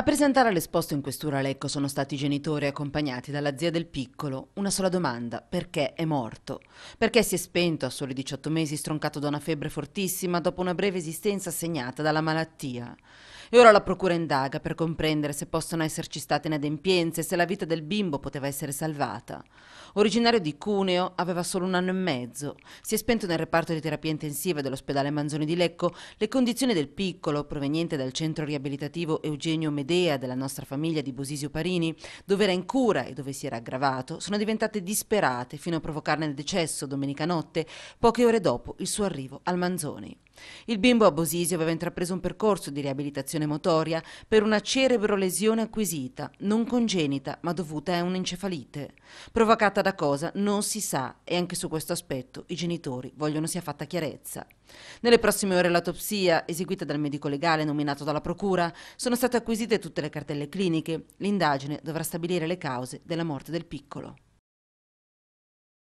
A presentare l'esposto in questura a Lecco sono stati i genitori accompagnati dalla zia del piccolo. Una sola domanda, perché è morto? Perché si è spento a soli 18 mesi stroncato da una febbre fortissima dopo una breve esistenza segnata dalla malattia? E ora la procura indaga per comprendere se possono esserci state inadempienze e se la vita del bimbo poteva essere salvata. Originario di Cuneo, aveva solo un anno e mezzo. Si è spento nel reparto di terapia intensiva dell'ospedale Manzoni di Lecco. Le condizioni del piccolo, proveniente dal centro riabilitativo Eugenio Medea della nostra famiglia di Bosisio Parini, dove era in cura e dove si era aggravato, sono diventate disperate fino a provocarne il decesso domenica notte, poche ore dopo il suo arrivo al Manzoni. Il bimbo Abosisio aveva intrapreso un percorso di riabilitazione motoria per una cerebrolesione acquisita, non congenita, ma dovuta a un'encefalite. Provocata da cosa non si sa e anche su questo aspetto i genitori vogliono sia fatta chiarezza. Nelle prossime ore l'autopsia, eseguita dal medico legale nominato dalla procura, sono state acquisite tutte le cartelle cliniche. L'indagine dovrà stabilire le cause della morte del piccolo.